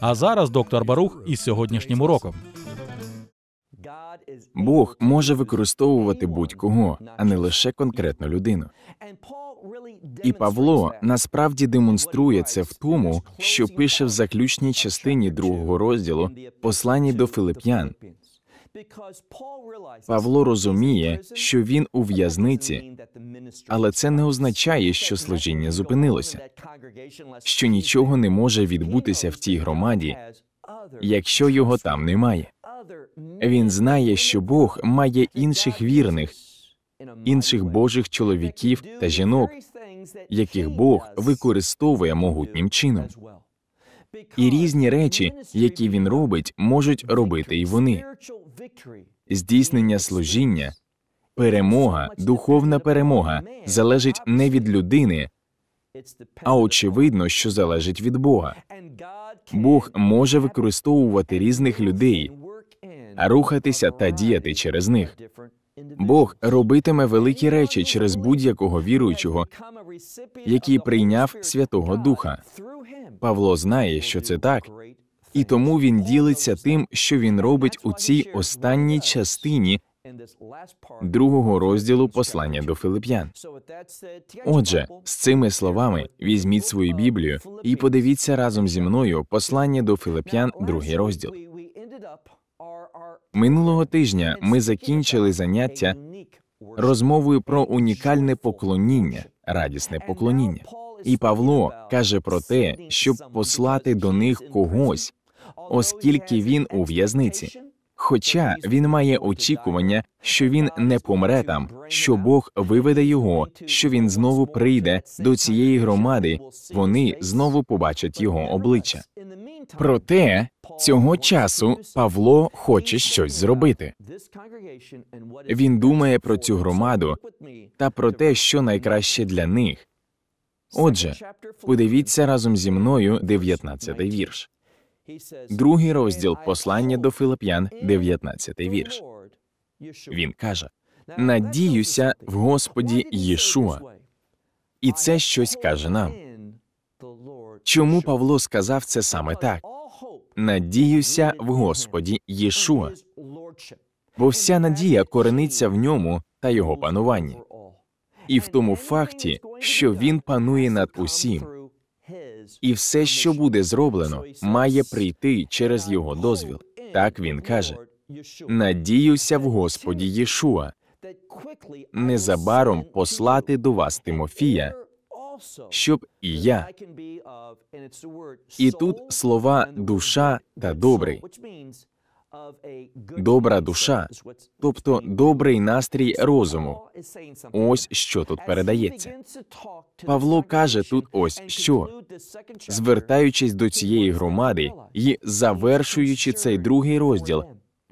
А зараз доктор Барух із сьогоднішнім уроком. Бог може використовувати будь-кого, а не лише конкретну людину. І Павло насправді демонструє це в тому, що пише в заключній частині другого розділу посланні до филип'ян, Павло розуміє, що він у в'язниці, але це не означає, що служіння зупинилося, що нічого не може відбутися в тій громаді, якщо його там немає. Він знає, що Бог має інших вірних, інших божих чоловіків та жінок, яких Бог використовує могутнім чином. І різні речі, які він робить, можуть робити і вони. Здійснення служіння, перемога, духовна перемога залежить не від людини, а очевидно, що залежить від Бога. Бог може використовувати різних людей, рухатися та діяти через них. Бог робитиме великі речі через будь-якого віруючого, який прийняв Святого Духа. Павло знає, що це так, і тому він ділиться тим, що він робить у цій останній частині другого розділу послання до Филип'ян. Отже, з цими словами візьміть свою Біблію і подивіться разом зі мною послання до Филип'ян, другий розділ. Минулого тижня ми закінчили заняття розмовою про унікальне поклоніння, радісне поклоніння. І Павло каже про те, щоб послати до них когось, оскільки він у в'язниці. Хоча він має очікування, що він не помре там, що Бог виведе його, що він знову прийде до цієї громади, вони знову побачать його обличчя. Проте цього часу Павло хоче щось зробити. Він думає про цю громаду та про те, що найкраще для них. Отже, подивіться разом зі мною 19 вірш. Другий розділ послання до Филип'ян, 19 вірш. Він каже: надіюся в Господі Єшуа, і це щось каже нам. Чому Павло сказав це саме так? Надіюся в Господі Єшуа, бо вся надія корениться в ньому та його пануванні, і в тому факті, що він панує над усім і все, що буде зроблено, має прийти через його дозвіл. Так він каже. Надіюся в Господі Єшуа незабаром послати до вас Тимофія, щоб і я і тут слова душа та добрий Добра душа, тобто добрий настрій розуму. Ось що тут передається. Павло каже тут ось що звертаючись до цієї громади і завершуючи цей другий розділ,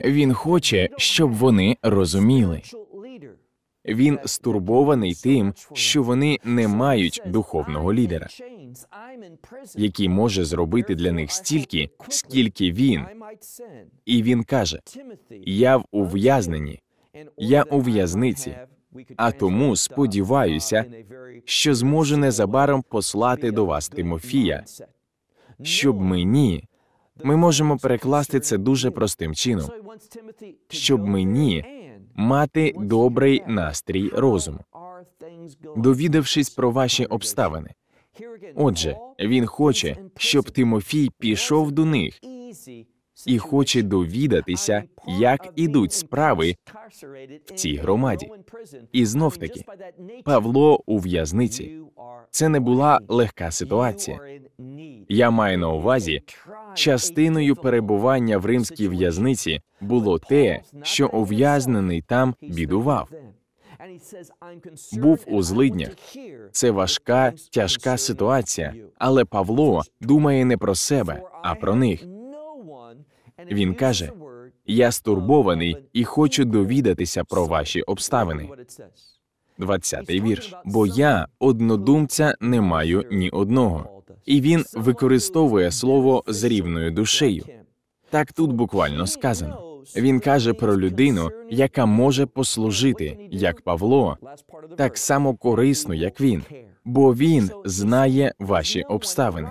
він хоче, щоб вони розуміли. Він стурбований тим, що вони не мають духовного лідера який може зробити для них стільки, скільки він. І він каже: Я в ув'язненні, я у в'язниці, а тому сподіваюся, що зможу незабаром послати до вас Тимофія, щоб мені. Ми можемо перекласти це дуже простим чином, щоб мені мати добрий настрій розуму, довідавшись про ваші обставини. Отже, він хоче, щоб Тимофій пішов до них і хоче довідатися, як ідуть справи в цій громаді. І знов таки Павло у в'язниці. Це не була легка ситуація. Я маю на увазі, частиною перебування в римській в'язниці було те, що ув'язнений там бідував був у злиднях. Це важка, тяжка ситуація. Але Павло думає не про себе, а про них. Він каже: Я um, стурбований і хочу довідатися про ваші обставини. 20-й вірш. Бо я однодумця не маю ні одного, і він використовує слово з рівною душею. Так тут буквально сказано. Він каже про людину, яка може послужити, як Павло, так само корисно, як він, бо він знає ваші обставини.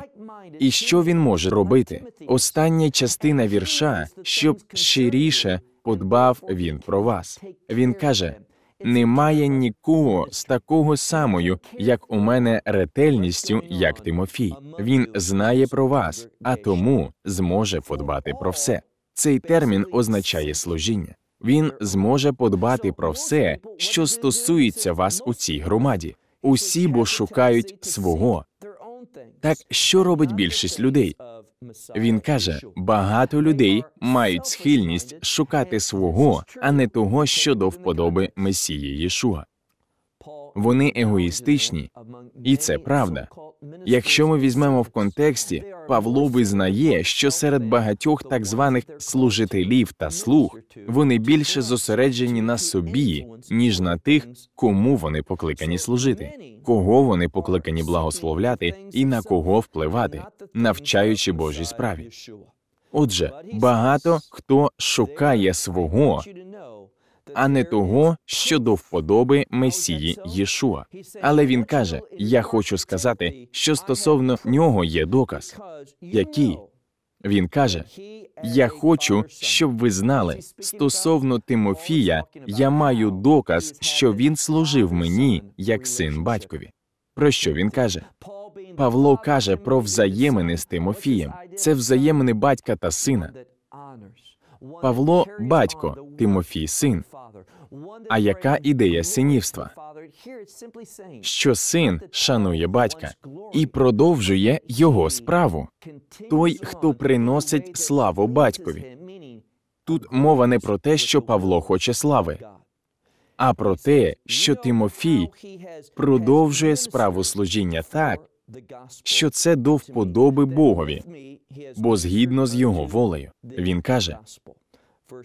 І що він може робити? Остання частина вірша, щоб щиріше подбав він про вас. Він каже: немає нікого з такого самою, як у мене, ретельністю, як Тимофій. Він знає про вас, а тому зможе подбати про все. Цей термін означає служіння. Він зможе подбати про все, що стосується вас у цій громаді. Усі бо шукають свого. Так що робить більшість людей? Він каже: багато людей мають схильність шукати свого, а не того, що до вподоби Месії Єшуа вони егоїстичні, і це правда. Якщо ми візьмемо в контексті, Павло визнає, що серед багатьох так званих служителів та слуг вони більше зосереджені на собі, ніж на тих, кому вони покликані служити, кого вони покликані благословляти і на кого впливати, навчаючи Божій справі. Отже, багато хто шукає свого а не того, що до вподоби Месії Єшуа. Але він каже: Я хочу сказати, що стосовно нього є доказ, який він каже: Я хочу, щоб ви знали стосовно Тимофія, я маю доказ, що він служив мені як син батькові. Про що він каже? Павло каже про взаємини з Тимофієм. Це взаємини батька та сина. Павло батько, Тимофій син. А яка ідея синівства? Що син шанує батька і продовжує його справу. Той, хто приносить славу батькові. Тут мова не про те, що Павло хоче слави, а про те, що Тимофій продовжує справу служіння так що це до вподоби Богові, бо згідно з його волею, він каже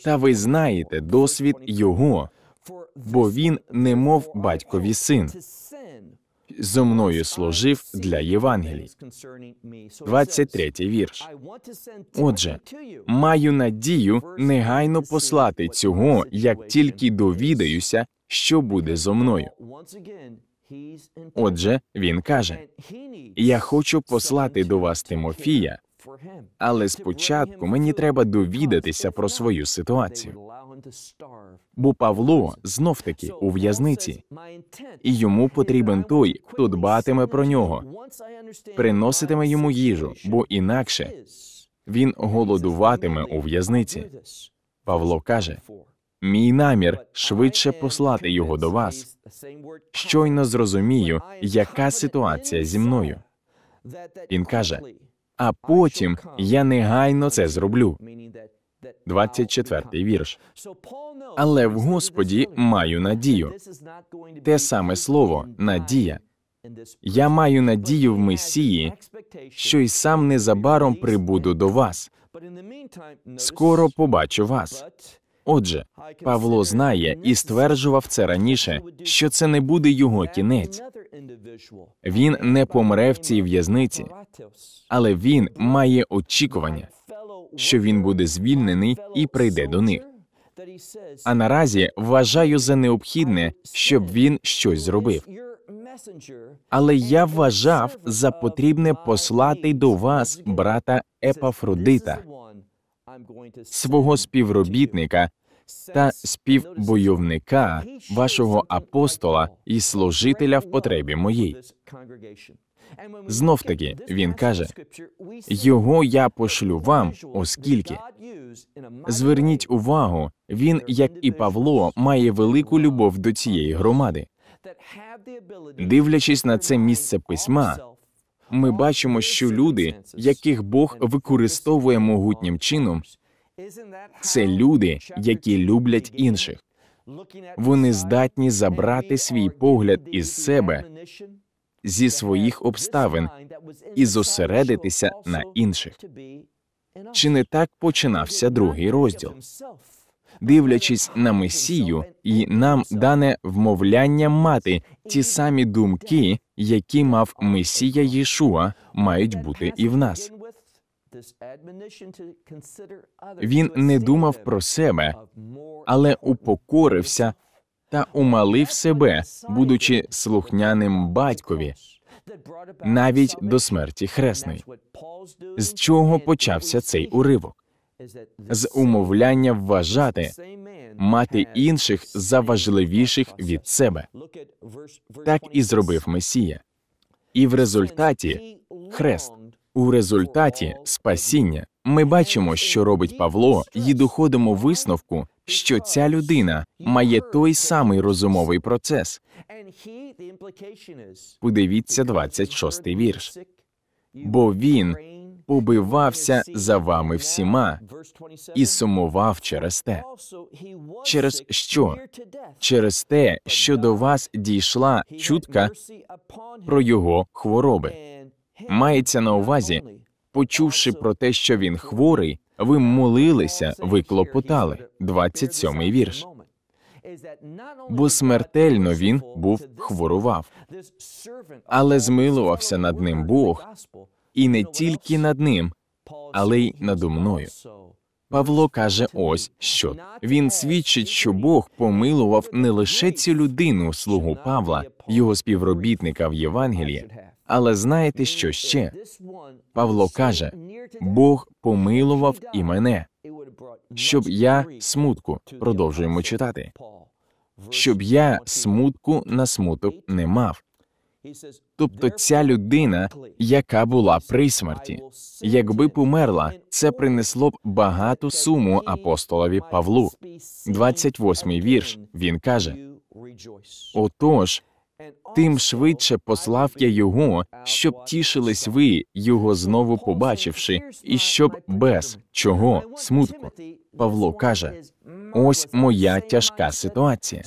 та ви знаєте досвід його, бо він, немов батькові син, зо мною служив для Євангелій. 23-й вірш. Отже, маю надію негайно послати цього, як тільки довідаюся, що буде зо мною. Отже, він каже: Я хочу послати до вас Тимофія, але спочатку мені треба довідатися про свою ситуацію. Бо Павло знов таки у в'язниці, і йому потрібен той, хто дбатиме про нього, приноситиме йому їжу, бо інакше він голодуватиме у в'язниці. Павло каже: Мій намір швидше послати його до вас. Щойно зрозумію, яка ситуація зі мною. Він каже, а потім я негайно це зроблю. 24-й вірш. Але в Господі маю надію. Те саме слово надія. Я маю надію в Месії, що й сам незабаром прибуду до вас. Скоро побачу вас. Отже, Павло знає і стверджував це раніше, що це не буде його кінець. Він не помре в цій в'язниці, але він має очікування, що він буде звільнений і прийде до них. А наразі вважаю за необхідне, щоб він щось зробив. Але я вважав за потрібне послати до вас брата Епафродита свого співробітника та співбойовника, вашого апостола і служителя в потребі моїй. Знов таки він каже: його я пошлю вам, оскільки зверніть увагу, він, як і Павло, має велику любов до цієї громади. Дивлячись на це місце письма, ми бачимо, що люди, яких Бог використовує могутнім чином, це люди, які люблять інших. Вони здатні забрати свій погляд із себе зі своїх обставин і зосередитися на інших. Чи не так починався другий розділ? дивлячись на Месію, і нам дане вмовляння мати ті самі думки, які мав Месія Єшуа, мають бути і в нас. Він не думав про себе, але упокорився та умалив себе, будучи слухняним батькові, навіть до смерті Хресний. З чого почався цей уривок? з умовляння вважати мати інших за важливіших від себе. Так і зробив Месія, і в результаті хрест у результаті спасіння ми бачимо, що робить Павло, і доходимо висновку, що ця людина має той самий розумовий процес. Подивіться 26-й вірш. Бо він Убивався за вами всіма і сумував через те, через що? Через те, що до вас дійшла чутка про його хвороби. Мається на увазі, почувши про те, що він хворий, ви молилися, ви клопотали. 27-й вірш. Бо смертельно він був хворував, але змилувався над ним Бог, і не тільки над ним, але й наду мною. Павло каже, ось що він свідчить, що Бог помилував не лише цю людину, слугу Павла, його співробітника в Євангелії, але знаєте, що ще? Павло каже: Бог помилував і мене, щоб я смутку продовжуємо читати. Щоб я смутку на смуток не мав. Тобто ця людина, яка була при смерті, якби померла, це принесло б багату суму апостолові Павлу. 28-й вірш. Він каже: «Отож, тим швидше послав я його, щоб тішились ви, його знову побачивши, і щоб без чого смутку. Павло каже: ось моя тяжка ситуація.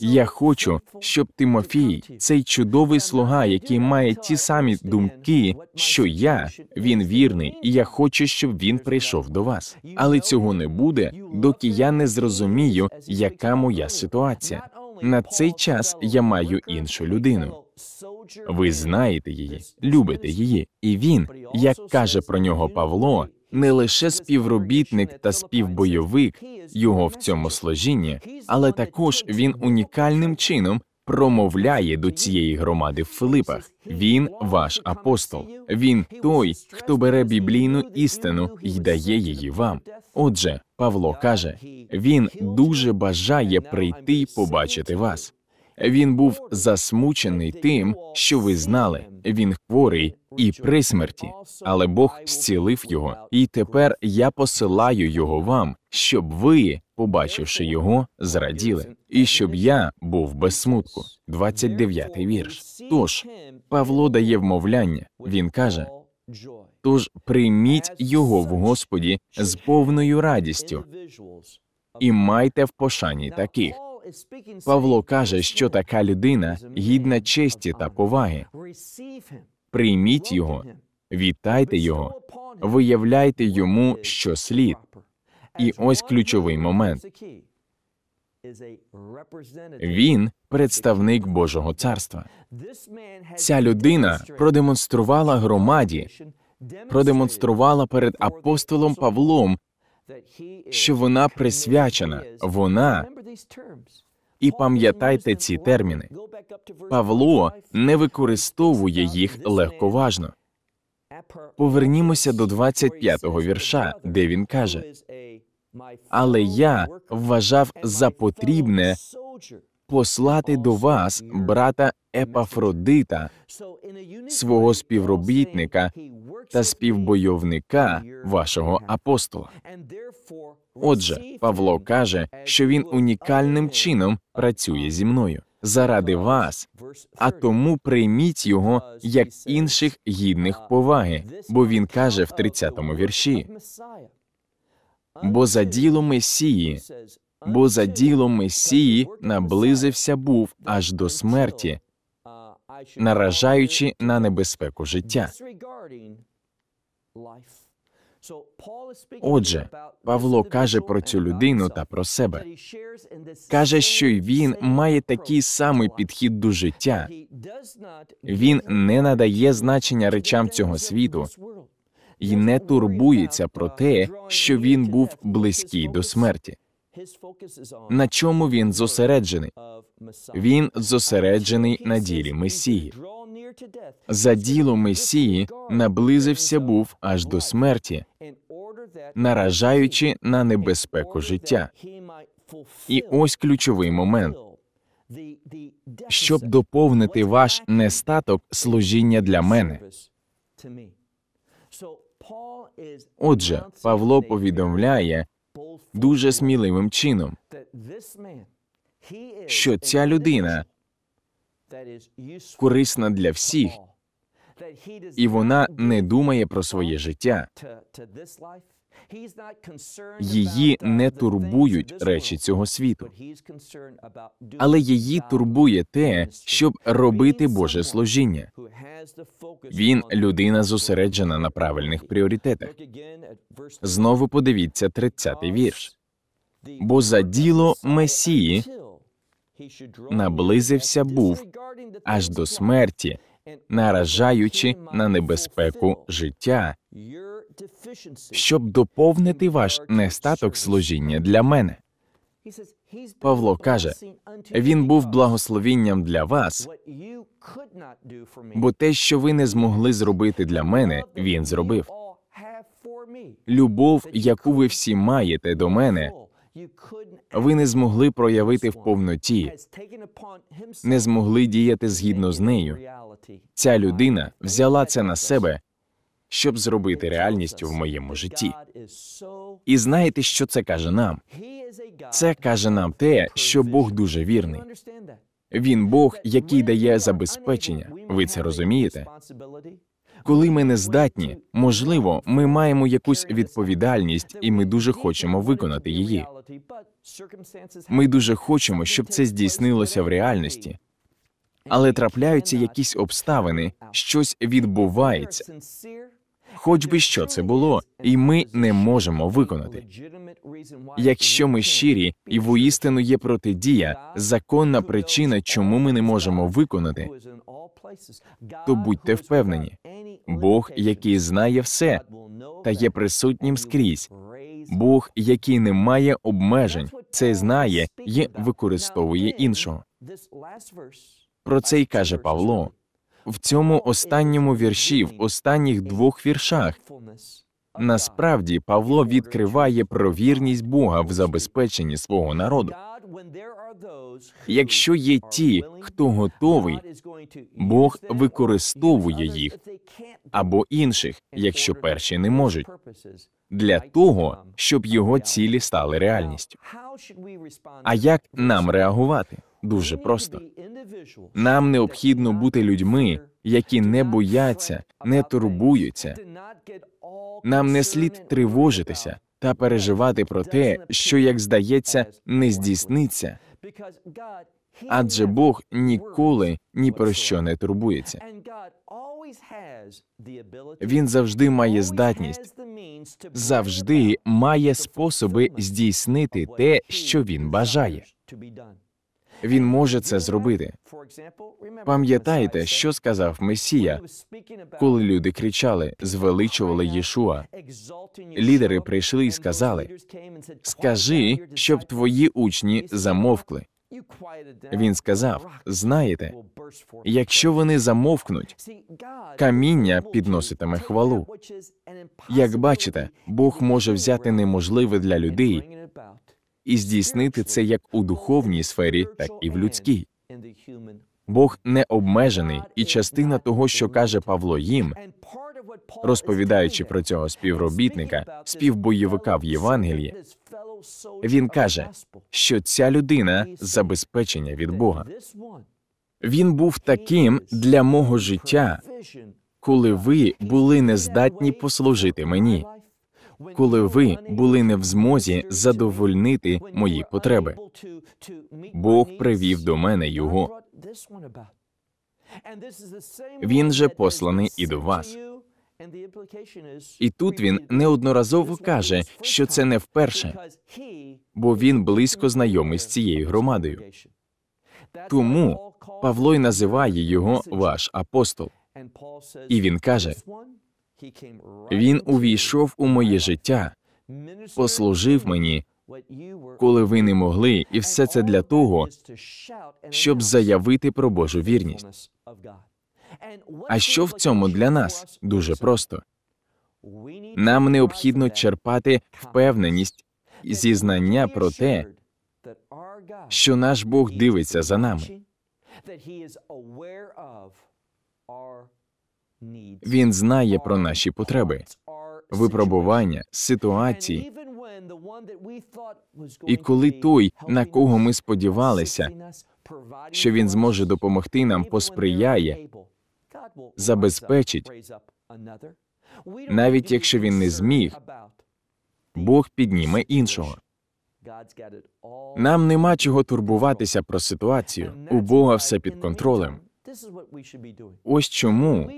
Я хочу, щоб Тимофій, цей чудовий слуга, який має ті самі думки, що я, він вірний, і я хочу, щоб він прийшов до вас. Але цього не буде, доки я не зрозумію, яка моя ситуація. На цей час я маю іншу людину. Ви знаєте її, любите її, і він, як каже про нього Павло, не лише співробітник та співбойовик його в цьому служінні, але також він унікальним чином промовляє до цієї громади в Филипах. Він ваш апостол, він той, хто бере біблійну істину і дає її вам. Отже, Павло каже, він дуже бажає прийти й побачити вас. Він був засмучений тим, що ви знали, він хворий і при смерті, але Бог зцілив його, і тепер я посилаю його вам, щоб ви, побачивши його, зраділи, і щоб я був без смутку. 29-й вірш. Тож Павло дає вмовляння. Він каже. Тож прийміть його в Господі з повною радістю і майте в пошані таких. Павло каже, що така людина гідна честі та поваги. Прийміть його, вітайте його, виявляйте йому, що слід. І ось ключовий момент. Він представник Божого царства. Ця людина продемонструвала громаді, продемонструвала перед апостолом Павлом що вона присвячена, вона і пам'ятайте ці терміни. Павло не використовує їх легковажно. Повернімося до 25-го вірша, де він каже: але я вважав за потрібне послати до вас брата Епафродита, свого співробітника та співбойовника вашого апостола. Отже, Павло каже, що він унікальним чином працює зі мною заради вас, а тому прийміть його як інших гідних поваги, бо він каже в 30-му вірші. Бо за діло Месії бо за ділом Месії наблизився був аж до смерті, наражаючи на небезпеку життя. Отже, Павло каже про цю людину та про себе. Каже, що й він має такий самий підхід до життя. Він не надає значення речам цього світу і не турбується про те, що він був близький до смерті на чому він зосереджений? Він зосереджений на ділі Месії. За діло Месії наблизився був аж до смерті, наражаючи на небезпеку життя. І ось ключовий момент. Щоб доповнити ваш нестаток служіння для мене. Отже, Павло повідомляє, дуже сміливим чином, що ця людина корисна для всіх, і вона не думає про своє життя. Її uh, не турбують речі цього світу, але її турбує те, щоб робити Боже служіння. Він людина зосереджена на правильних пріоритетах. Знову подивіться 30-й вірш. Бо за діло Месії наблизився був аж до смерті, наражаючи на небезпеку життя щоб доповнити ваш нестаток служіння для мене. Павло каже, він був благословінням для вас, бо те, що ви не змогли зробити для мене, він зробив. Любов, яку ви всі маєте до мене, ви не змогли проявити в повноті, не змогли діяти згідно з нею. Ця людина взяла це на себе щоб зробити реальністю в моєму житті. І знаєте, що це каже нам? Це каже нам те, що Бог дуже вірний. Він Бог, який дає забезпечення. Ви це розумієте? Коли ми не здатні, можливо, ми маємо якусь відповідальність, і ми дуже хочемо виконати її. Ми дуже хочемо, щоб це здійснилося в реальності, але трапляються якісь обставини, щось відбувається хоч би що це було, і ми не можемо виконати. Якщо ми щирі і воістину є протидія, законна причина, чому ми не можемо виконати, то будьте впевнені, Бог, який знає все, та є присутнім скрізь. Бог, який не має обмежень, це знає і використовує іншого. Про це й каже Павло в цьому останньому вірші, в останніх двох віршах. Насправді Павло відкриває про вірність Бога в забезпеченні свого народу. Якщо є ті, хто готовий, Бог використовує їх або інших, якщо перші не можуть, для того, щоб його цілі стали реальністю. А як нам реагувати? дуже просто. Нам необхідно бути людьми, які не бояться, не турбуються. Нам не слід тривожитися та переживати про те, що як здається, не здійсниться. Адже Бог ніколи ні про що не турбується. Він завжди має здатність, завжди має способи здійснити те, що він бажає. Він може це зробити. Пам'ятаєте, що сказав Месія, коли люди кричали, звеличували Єшуа. Лідери прийшли і сказали: скажи, щоб твої учні замовкли. Він сказав: знаєте, якщо вони замовкнуть, каміння підноситиме хвалу. Як бачите, Бог може взяти неможливе для людей і здійснити це як у духовній сфері, так і в людській. Бог не обмежений, і частина того, що каже Павло їм, розповідаючи про цього співробітника, співбойовика в Євангелії, він каже, що ця людина забезпечення від Бога. Він був таким для мого життя, коли ви були нездатні послужити мені коли ви були не в змозі задовольнити мої потреби. Бог привів до мене його. Він же посланий і до вас. І тут він неодноразово каже, що це не вперше, бо він близько знайомий з цією громадою. Тому Павло й називає його ваш апостол. І він каже: він увійшов у моє життя, послужив мені, коли ви не могли, і все це для того, щоб заявити про Божу вірність. А що в цьому для нас дуже просто нам необхідно черпати впевненість і зізнання про те, що наш Бог дивиться за нами. Він знає про наші потреби, випробування, ситуації. І коли той, на кого ми сподівалися, що він зможе допомогти нам, посприяє, забезпечить навіть якщо він не зміг, Бог підніме іншого. Нам нема чого турбуватися про ситуацію. У Бога все під контролем. Ось чому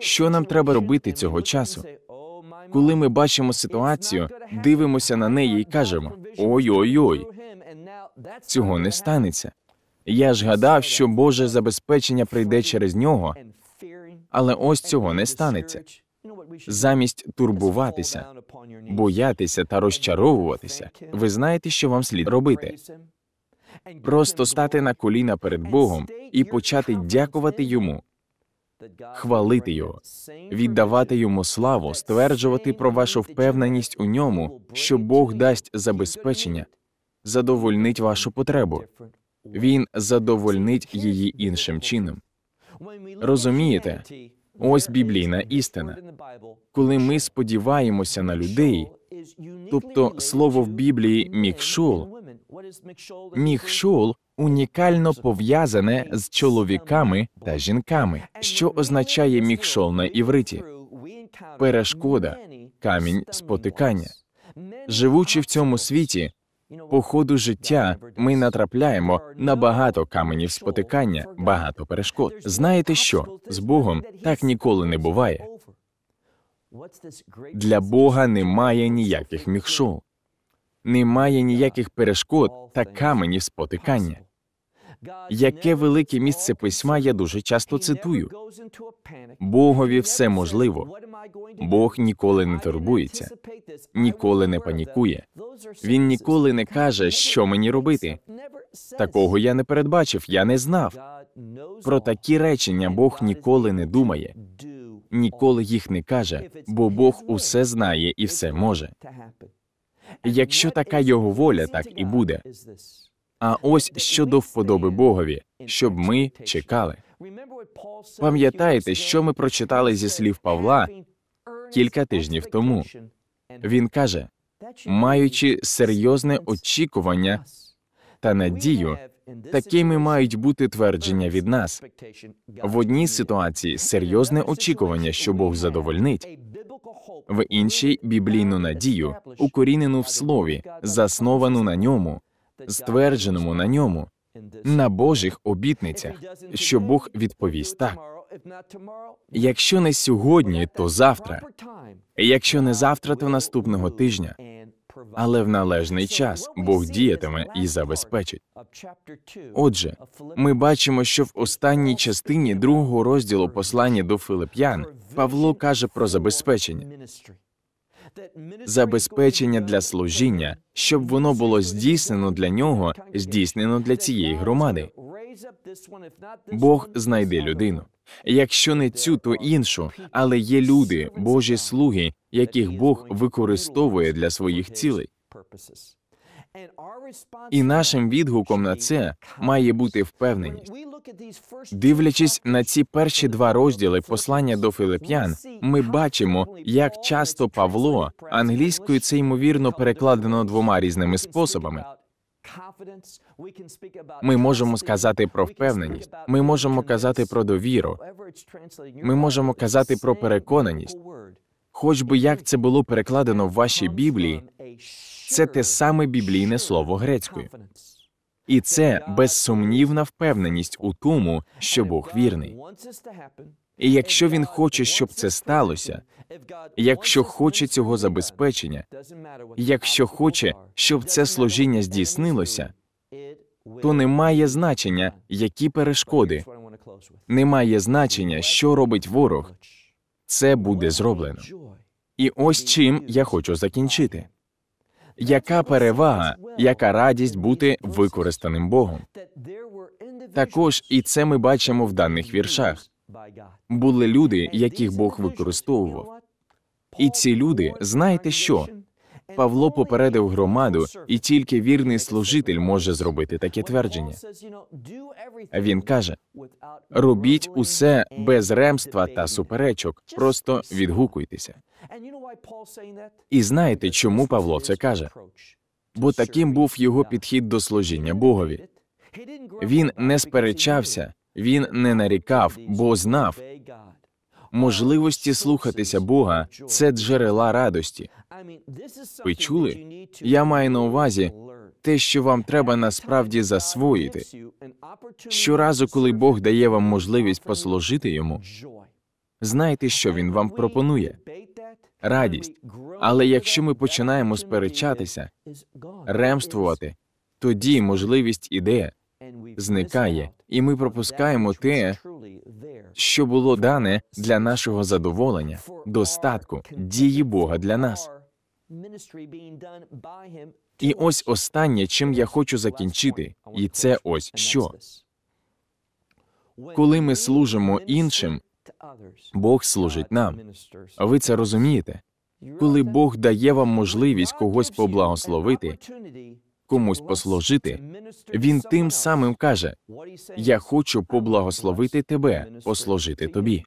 що нам треба робити цього часу? Oh, Коли ми бачимо ситуацію, дивимося на неї і кажемо: ой-ой, ой цього не станеться. Я ж гадав, що Боже забезпечення прийде через нього, але ось цього не станеться. Замість турбуватися, боятися та розчаровуватися, ви знаєте, що вам слід робити просто стати на коліна перед Богом і почати дякувати йому, хвалити його, віддавати йому славу, стверджувати про вашу впевненість у ньому, що Бог дасть забезпечення, задовольнить вашу потребу. Він задовольнить її іншим чином. Розумієте? Ось біблійна істина. Коли ми сподіваємося на людей, тобто слово в Біблії мікшул Міхшул унікально пов'язане з чоловіками та жінками, що означає міхшол на івриті. Перешкода, камінь спотикання. Живучи в цьому світі, по ходу життя ми натрапляємо на багато каменів спотикання, багато перешкод. Знаєте що? З Богом так ніколи не буває. Для Бога немає ніяких міхшол немає ніяких перешкод та каменів спотикання. Яке велике місце письма я дуже часто цитую. Богові все можливо. Бог ніколи не турбується, ніколи не панікує. Він ніколи не каже, що мені робити. Такого я не передбачив, я не знав. Про такі речення Бог ніколи не думає, ніколи їх не каже, бо Бог усе знає і все може. Якщо така його воля, так і буде. А ось щодо вподоби Богові, щоб ми чекали. Пам'ятаєте, що ми прочитали зі слів Павла кілька тижнів тому. Він каже, маючи серйозне очікування та надію, Такими мають бути твердження від нас. В одній ситуації серйозне очікування, що Бог задовольнить, в іншій біблійну надію, укорінену в слові, засновану на ньому, ствердженому на ньому, на Божих обітницях, що Бог відповість так. Якщо не сьогодні, то завтра. Якщо не завтра, то наступного тижня але в належний час Бог діятиме і забезпечить. Отже, ми бачимо, що в останній частині другого розділу послання до Филип'ян Павло каже про забезпечення. Забезпечення для служіння, щоб воно було здійснено для нього, здійснено для цієї громади. Бог знайде людину. Якщо не цю, то іншу, але є люди, Божі слуги, яких Бог використовує для своїх цілей. І нашим відгуком на це має бути впевненість. Дивлячись на ці перші два розділи послання до филип'ян, ми бачимо, як часто Павло англійською це ймовірно перекладено двома різними способами, ми можемо сказати про впевненість, ми можемо казати про довіру, ми можемо казати про переконаність. Хоч би як це було перекладено в вашій Біблії, це те саме біблійне слово грецькою. І це безсумнівна впевненість у тому, що Бог вірний. І якщо він хоче, щоб це сталося, якщо хоче цього забезпечення, якщо хоче, щоб це служіння здійснилося, то немає значення, які перешкоди, немає значення, що робить ворог, це буде зроблено. І ось чим я хочу закінчити. Яка перевага, яка радість бути використаним Богом? Також і це ми бачимо в даних віршах. Були люди, яких Бог використовував. І ці люди, знаєте що? Павло попередив громаду, і тільки вірний служитель може зробити таке твердження. Він каже: робіть усе без ремства та суперечок, просто відгукуйтеся. І знаєте, чому Павло це каже? Бо таким був його підхід до служіння Богові. Він не сперечався, він не нарікав, бо знав можливості слухатися Бога це джерела радості. Ви чули? Я маю на увазі те, що вам треба насправді засвоїти. Щоразу, коли Бог дає вам можливість послужити йому, знайте, що він вам пропонує. Радість, але якщо ми починаємо сперечатися, ремствувати, тоді можливість іде, зникає, і ми пропускаємо те, що було дане для нашого задоволення, достатку, дії Бога для нас. І ось останнє, чим я хочу закінчити, і це ось що. Коли ми служимо іншим, Бог служить uh, нам. Ви це розумієте? Коли Бог дає вам можливість когось поблагословити, комусь послужити, він тим самим каже: Я хочу поблагословити тебе, послужити тобі.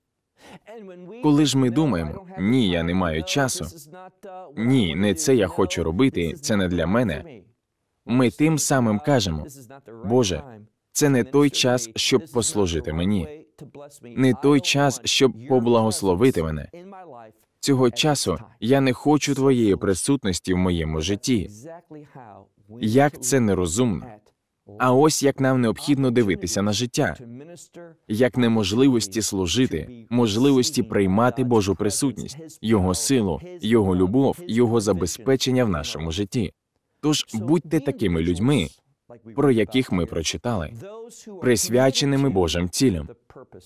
Коли ж ми думаємо, ні, я не маю часу, uh, ні, не це я хочу робити, це не для мене. Ми тим самим кажемо, Боже, це не той час, щоб послужити мені, не той час, щоб поблагословити мене. Цього часу я не хочу твоєї присутності в моєму житті як це нерозумно. А ось як нам необхідно дивитися на життя, як неможливості служити, можливості приймати Божу присутність, Його силу, Його любов, Його забезпечення в нашому житті. Тож будьте такими людьми, про яких ми прочитали, присвяченими Божим цілям.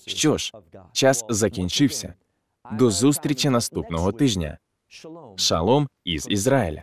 Що ж, час закінчився. До зустрічі наступного тижня. Шалом із Ізраїля.